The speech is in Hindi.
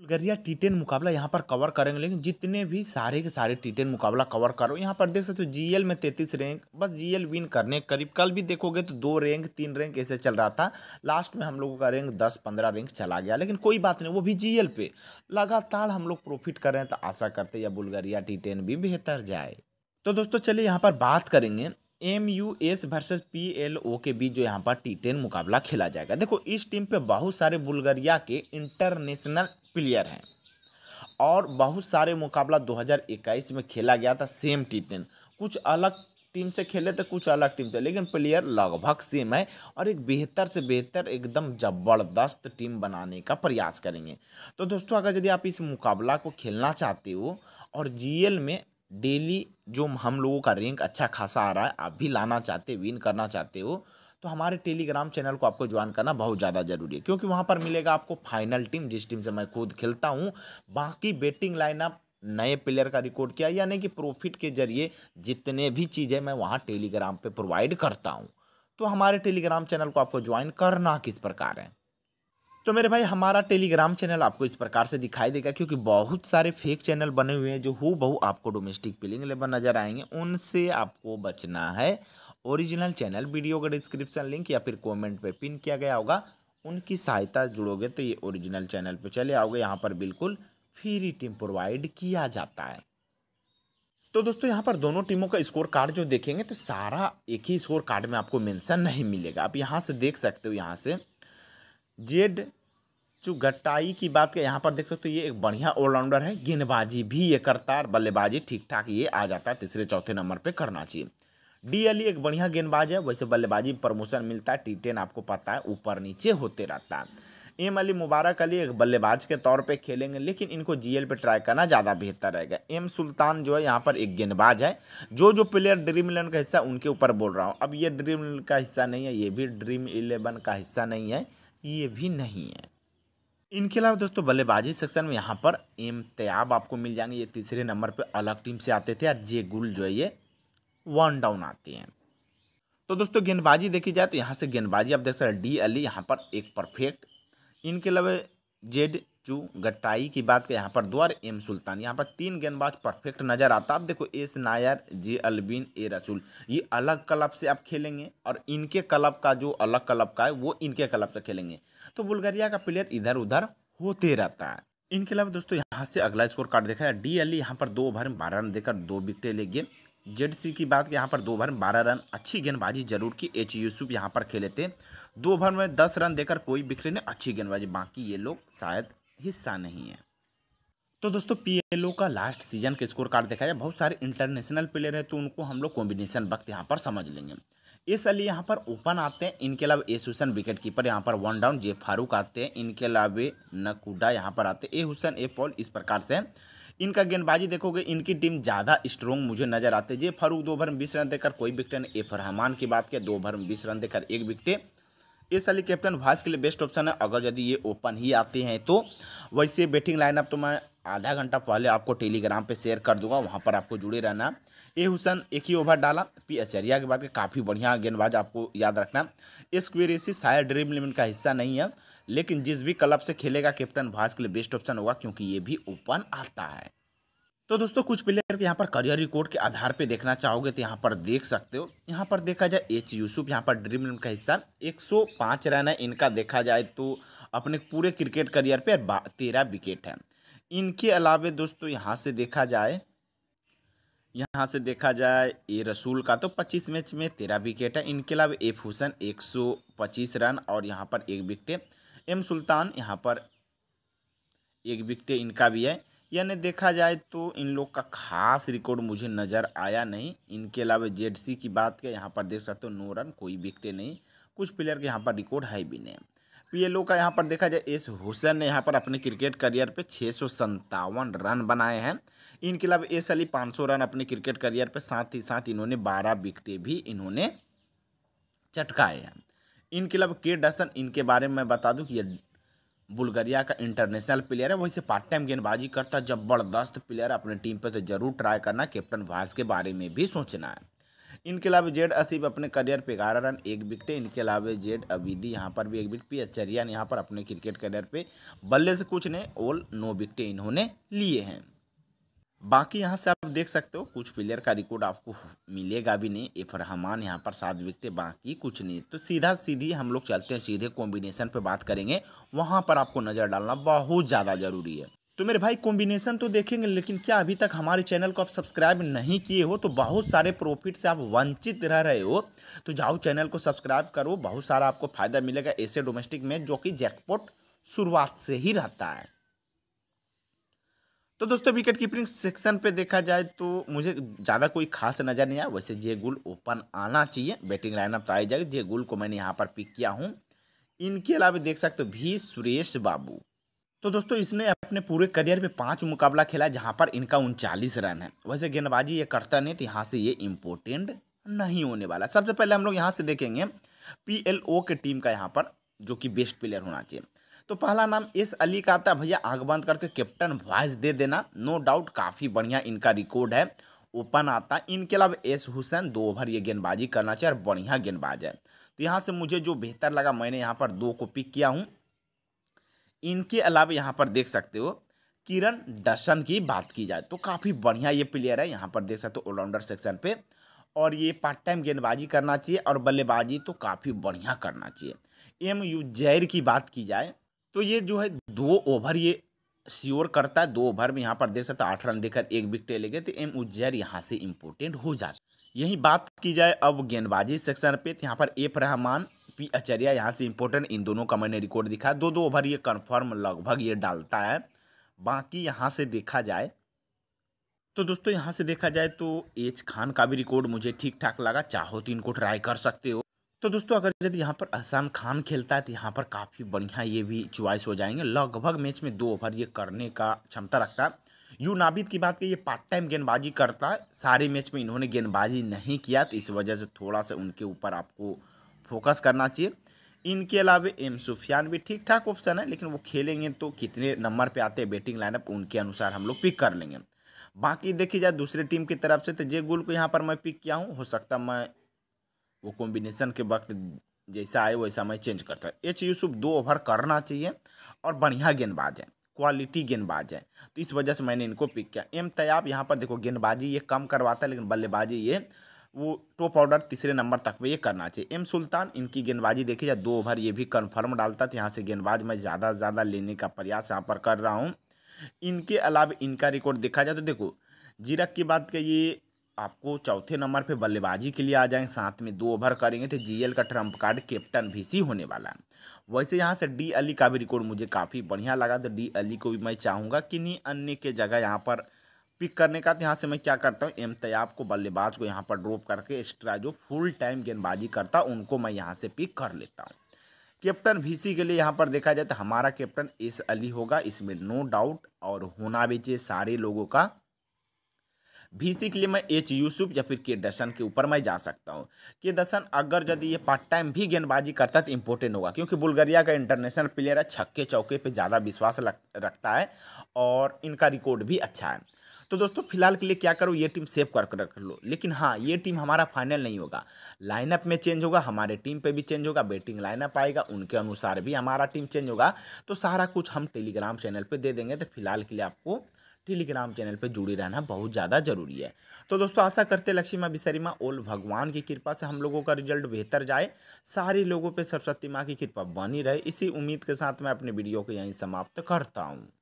बुल्गारिया टी टेन मुकाबला यहाँ पर कवर करेंगे लेकिन जितने भी सारे के सारे टी टेन मुकाबला कवर करो यहाँ पर देख सकते हो जीएल में तैतीस रैंक बस जीएल विन करने करीब कल भी देखोगे तो दो रैंक तीन रैंक ऐसे चल रहा था लास्ट में हम लोगों का रैंक दस पंद्रह रैंक चला गया लेकिन कोई बात नहीं वो भी जी पे लगातार हम लोग प्रॉफिट कर रहे हैं तो आशा करते या बुल्गारिया टी भी बेहतर जाए तो दोस्तों चलिए यहाँ पर बात करेंगे M U S versus P L O के बीच जो यहाँ पर टी टेन मुकाबला खेला जाएगा देखो इस टीम पे बहुत सारे बुल्गारिया के इंटरनेशनल प्लेयर हैं और बहुत सारे मुकाबला 2021 में खेला गया था सेम टी टेन कुछ अलग टीम से खेले थे कुछ अलग टीम थे लेकिन प्लेयर लगभग सेम है और एक बेहतर से बेहतर एकदम ज़बरदस्त टीम बनाने का प्रयास करेंगे तो दोस्तों अगर यदि आप इस मुकाबला को खेलना चाहते हो और जीएल में डेली जो हम लोगों का रैंक अच्छा खासा आ रहा है आप भी लाना चाहते विन करना चाहते हो तो हमारे टेलीग्राम चैनल को आपको ज्वाइन करना बहुत ज़्यादा ज़रूरी है क्योंकि वहाँ पर मिलेगा आपको फाइनल टीम जिस टीम से मैं खुद खेलता हूँ बाकी बेटिंग लाइनअप नए प्लेयर का रिकॉर्ड किया यानी कि प्रॉफिट के जरिए जितने भी चीज़ें मैं वहाँ टेलीग्राम पर प्रोवाइड करता हूँ तो हमारे टेलीग्राम चैनल को आपको ज्वाइन करना किस प्रकार है तो मेरे भाई हमारा टेलीग्राम चैनल आपको इस प्रकार से दिखाई देगा क्योंकि बहुत सारे फेक चैनल बने हुए हैं जो हु बहु आपको डोमेस्टिक प्लेइंग लेबर नज़र आएंगे उनसे आपको बचना है ओरिजिनल चैनल वीडियो का डिस्क्रिप्शन लिंक या फिर कमेंट पे पिन किया गया होगा उनकी सहायता जुड़ोगे तो ये ओरिजिनल चैनल पे चले आओगे यहाँ पर बिल्कुल फ्री टीम प्रोवाइड किया जाता है तो दोस्तों यहाँ पर दोनों टीमों का स्कोर कार्ड जो देखेंगे तो सारा एक ही स्कोर कार्ड में आपको मैंसन नहीं मिलेगा आप यहाँ से देख सकते हो यहाँ से जेड जो गट्टाई की बात करें यहाँ पर देख सकते हो ये एक बढ़िया ऑलराउंडर है गेंदबाजी भी ये करता है बल्लेबाजी ठीक ठाक ये आ जाता है तीसरे चौथे नंबर पर करना चाहिए डी अली एक बढ़िया गेंदबाज है वैसे बल्लेबाजी में प्रमोशन मिलता है टी टेन आपको पता है ऊपर नीचे होते रहता है एम अली मुबारक अली एक बल्लेबाज के तौर पे खेलेंगे लेकिन इनको जीएल पे ट्राई करना ज़्यादा बेहतर रहेगा एम सुल्तान जो है यहाँ पर एक गेंदबाज है जो जो प्लेयर ड्रीम इलेवन का हिस्सा उनके ऊपर बोल रहा हूँ अब ये ड्रीम का हिस्सा नहीं है ये भी ड्रीम इलेवन का हिस्सा नहीं है ये भी नहीं है इनके अलावा दोस्तों बल्लेबाजी सेक्शन में यहाँ पर एम तयाब आपको मिल जाएंगे ये तीसरे नंबर पर अलग टीम से आते थे और जे गुल जो है ये वन डाउन आती हैं तो दोस्तों गेंदबाजी देखी जाए तो यहाँ से गेंदबाजी आप देख सकते हैं डी अली यहाँ पर एक परफेक्ट इनके अलावा जेड चू गटाई की बात करें यहाँ पर दो और एम सुल्तान यहाँ पर तीन गेंदबाज परफेक्ट नज़र आता आप देखो S Nair J Albin A Rasool ये अलग क्लब से आप खेलेंगे और इनके क्लब का जो अलग क्लब का है वो इनके क्लब से खेलेंगे तो बुल्गारिया का प्लेयर इधर उधर होते रहता है इनके अलावा दोस्तों यहाँ से अगला स्कोर कार्ड देखा है डी अली यहाँ पर दो ओवर में बारह रन देकर दो विकटें ले गए जेड सी की बात यहाँ पर दो ओवर में बारह रन अच्छी गेंदबाजी जरूर की एच यूसुफ यहाँ पर खेले थे दो ओवर में दस रन देकर कोई बिखरे नहीं अच्छी गेंदबाजी बाकी ये लोग शायद हिस्सा नहीं है तो दोस्तों पी का लास्ट सीजन के स्कोर कार्ड देखा जाए बहुत सारे इंटरनेशनल प्लेयर हैं तो उनको हम लोग कॉम्बिनेशन वक्त यहाँ पर समझ लेंगे इस अली यहाँ पर ओपन आते हैं इनके अलावा एसुसन हुसैन विकेट कीपर यहाँ पर वन डाउन जे फारूक आते हैं इनके अलावा नकुडा यहाँ पर आते हैं ए हुसैन ए पॉल इस प्रकार से इनका गेंदबाजी देखोगे इनकी टीम ज़्यादा स्ट्रॉन्ग मुझे नजर आते जे फारूक दो ओवर में बीस रन देकर कोई विकटें नहीं एफ रहमान की बात किया दो ओवर में बीस रन देकर एक विकटें इस साली कैप्टन वाइस के लिए बेस्ट ऑप्शन है अगर यदि ये ओपन ही आते हैं तो वैसे बैटिंग लाइनअप तो मैं आधा घंटा पहले आपको टेलीग्राम पे शेयर कर दूंगा वहाँ पर आपको जुड़े रहना ए हुसैन एक ही ओवर डाला पी एचरिया के बाद काफ़ी बढ़िया गेंदबाज आपको याद रखना इस क्वेरी शायद ड्रीम लिमिट का हिस्सा नहीं है लेकिन जिस भी क्लब से खेलेगा कैप्टन भाज के लिए बेस्ट ऑप्शन होगा क्योंकि ये भी ओपन आता है तो दोस्तों कुछ प्लेयर के यहाँ पर करियर रिकॉर्ड के आधार पे देखना चाहोगे तो यहाँ पर देख सकते हो यहाँ पर देखा जाए एच यूसुफ यहाँ पर ड्रीम इलेवन का हिस्सा 105 रन है इनका देखा जाए तो अपने पूरे क्रिकेट करियर पे तेरह विकेट हैं इनके अलावा दोस्तों यहाँ से देखा जाए यहाँ से देखा जाए ए रसूल का तो 25 मैच में तेरह विकेट है इनके अलावा एफ हुसैन 125 रन और यहाँ पर एक विकेट एम सुल्तान यहाँ पर एक विकटे इनका भी है यानी देखा जाए तो इन लोग का खास रिकॉर्ड मुझे नज़र आया नहीं इनके अलावा जेड सी की बात क्या यहाँ पर देख सकते हो नो रन कोई विकटे नहीं कुछ प्लेयर के यहाँ पर रिकॉर्ड है भी नहीं पीएलओ का यहाँ पर देखा जाए एस हुसैन ने यहाँ पर अपने क्रिकेट करियर पे छः सौ सत्तावन रन बनाए हैं इनके अलावा एस अली पाँच सौ रन अपने क्रिकेट करियर पे साथ ही साथ इन्होंने बारह विकटें भी इन्होंने चटकाए हैं इनकलब के डसन इनके बारे में मैं बता दूं कि ये बुल्गारिया का इंटरनेशनल प्लेयर है वहीं से पार्ट टाइम गेंदबाजी करता जबरदस्त प्लेयर अपने टीम पर तो जरूर ट्राई करना कैप्टन वास के बारे में भी सोचना है इनके अलावा जेड असीब अपने करियर पे ग्यारह रन एक विकेट इनके अलावा जेड अबीदी यहाँ पर भी एक विकेट पी एस यहाँ पर अपने क्रिकेट करियर पे बल्ले से कुछ ने ऑल नौ विकटे इन्होंने लिए हैं बाकी यहाँ से आप देख सकते हो कुछ प्लेयर का रिकॉर्ड आपको मिलेगा भी नहीं एफ रहमान यहाँ पर सात विकेट बाकी कुछ नहीं तो सीधा सीधी हम लोग चलते हैं सीधे कॉम्बिनेशन पे बात करेंगे वहाँ पर आपको नज़र डालना बहुत ज़्यादा ज़रूरी है तो मेरे भाई कॉम्बिनेशन तो देखेंगे लेकिन क्या अभी तक हमारे चैनल को आप सब्सक्राइब नहीं किए हो तो बहुत सारे प्रॉफिट से आप वंचित रह रहे हो तो जाओ चैनल को सब्सक्राइब करो बहुत सारा आपको फायदा मिलेगा ऐसे डोमेस्टिक में जो कि जैकपोट शुरुआत से ही रहता है तो दोस्तों विकेट कीपिंग सेक्शन पे देखा जाए तो मुझे ज़्यादा कोई खास नज़र नहीं आया वैसे जे गुल ओपन आना चाहिए बैटिंग लाइनअप तो आई जाएगी जे गुल को मैंने यहाँ पर पिक किया हूँ इनके अलावा देख सकते हो भी सुरेश बाबू तो दोस्तों इसने अपने पूरे करियर में पांच मुकाबला खेला जहाँ पर इनका उनचालीस रन है वैसे गेंदबाजी ये करता नहीं तो यहाँ से ये इम्पोर्टेंट नहीं होने वाला सबसे पहले हम लोग यहाँ से देखेंगे पी के टीम का यहाँ पर जो कि बेस्ट प्लेयर होना चाहिए तो पहला नाम एस अली का आता है भैया आग बंद करके कैप्टन वॉइस दे देना नो डाउट काफ़ी बढ़िया इनका रिकॉर्ड है ओपन आता है इनके अलावा एस हुसैन दो ओवर ये गेंदबाजी करना चाहिए और बढ़िया गेंदबाज है तो यहाँ से मुझे जो बेहतर लगा मैंने यहाँ पर दो को पिक किया हूँ इनके अलावा यहाँ पर देख सकते हो किरण दर्शन की बात की जाए तो काफ़ी बढ़िया ये प्लेयर है यहाँ पर देख सकते हो ऑलराउंडर सेक्शन पे और ये पार्ट टाइम गेंदबाजी करना चाहिए और बल्लेबाजी तो काफ़ी बढ़िया करना चाहिए एम यू जैर की बात की जाए तो ये जो है दो ओवर ये श्योर करता है दो ओवर में यहाँ पर देख सकते आठ रन देकर एक विकेट ले गए तो एम उज्जैर यहाँ से इम्पोर्टेंट हो जाता यही बात की जाए अब गेंदबाजी सेक्शन पे तो यहाँ पर एफ रहमान पी आचार्य यहाँ से इम्पोर्टेंट इन दोनों का मैंने रिकॉर्ड दिखा दो दो ओवर ये कन्फर्म लगभग ये डालता है बाकी यहाँ से देखा जाए तो दोस्तों यहाँ से देखा जाए तो एच खान का भी रिकॉर्ड मुझे ठीक ठाक लगा चाहो तो इनको ट्राई कर सकते हो तो दोस्तों अगर यदि यहाँ पर अहसान खान खेलता है तो यहाँ पर काफ़ी बढ़िया ये भी चॉइस हो जाएंगे लगभग मैच में दो ओवर ये करने का क्षमता रखता है यू नाबिद की बात की ये पार्ट टाइम गेंदबाजी करता है सारे मैच में इन्होंने गेंदबाजी नहीं किया तो इस वजह से थोड़ा सा उनके ऊपर आपको फोकस करना चाहिए इनके अलावा एम सुफियान भी ठीक ठाक ऑप्शन है लेकिन वो खेलेंगे तो कितने नंबर पर आते हैं बैटिंग लाइनअप उनके अनुसार हम लोग पिक कर लेंगे बाकी देखी जाए दूसरी टीम की तरफ से तो जे गुल को यहाँ पर मैं पिक किया हूँ हो सकता मैं वो कॉम्बिनेशन के वक्त जैसा आए वैसा मैं चेंज करता एच यूसुफ दो ओवर करना चाहिए और बढ़िया गेंदबाज है क्वालिटी गेंदबाज है तो इस वजह से मैंने इनको पिक किया एम तयाब यहाँ पर देखो गेंदबाजी ये कम करवाता है लेकिन बल्लेबाजी ये वो टॉप ऑर्डर तीसरे नंबर तक पे ये करना चाहिए एम सुल्तान इनकी गेंदबाजी देखी जाए दो ओवर ये भी कन्फर्म डालता था तो यहाँ से गेंदबाज मैं ज़्यादा से ज़्यादा लेने का प्रयास यहाँ पर कर रहा हूँ इनके अलावा इनका रिकॉर्ड देखा जाए तो देखो जीरक की बात कही आपको चौथे नंबर पे बल्लेबाजी के लिए आ जाएंगे साथ में दो ओवर करेंगे तो जीएल का ट्रम्प कार्ड कैप्टन भी होने वाला है वैसे यहाँ से डी अली का भी रिकॉर्ड मुझे काफ़ी बढ़िया लगा तो डी अली को भी मैं चाहूँगा कि नहीं अन्य के जगह यहाँ पर पिक करने का तो यहाँ से मैं क्या करता हूँ एम तयाब को बल्लेबाज को यहाँ पर ड्रॉप करके एक्स्ट्रा जो फुल टाइम गेंदबाजी करता उनको मैं यहाँ से पिक कर लेता हूँ कैप्टन भीसी के लिए यहाँ पर देखा जाए तो हमारा कैप्टन एस अली होगा इसमें नो डाउट और होना भी चाहिए सारे लोगों का वीसी के लिए मैं एच यूसुफ या फिर के दसन के ऊपर मैं जा सकता हूँ के दसन अगर यदि ये पार्ट टाइम भी गेंदबाजी करता तो इम्पोर्टेंट होगा क्योंकि बुल्गारिया का इंटरनेशनल प्लेयर है छक्के चौके पे ज़्यादा विश्वास रखता है और इनका रिकॉर्ड भी अच्छा है तो दोस्तों फिलहाल के लिए क्या करो ये टीम सेव कर कर लो लेकिन हाँ ये टीम हमारा फाइनल नहीं होगा लाइनअप में चेंज होगा हमारे टीम पे भी चेंज होगा बैटिंग लाइनअप आएगा उनके अनुसार भी हमारा टीम चेंज होगा तो सारा कुछ हम टेलीग्राम चैनल पर दे देंगे तो फिलहाल के लिए आपको टेलीग्राम चैनल पर जुड़े रहना बहुत ज़्यादा ज़रूरी है तो दोस्तों आशा करते लक्ष्मी माँ विसरी माँ ओल भगवान की कृपा से हम लोगों का रिजल्ट बेहतर जाए सारे लोगों पर सरस्वती माँ की कृपा बनी रहे इसी उम्मीद के साथ मैं अपने वीडियो को यहीं समाप्त करता हूँ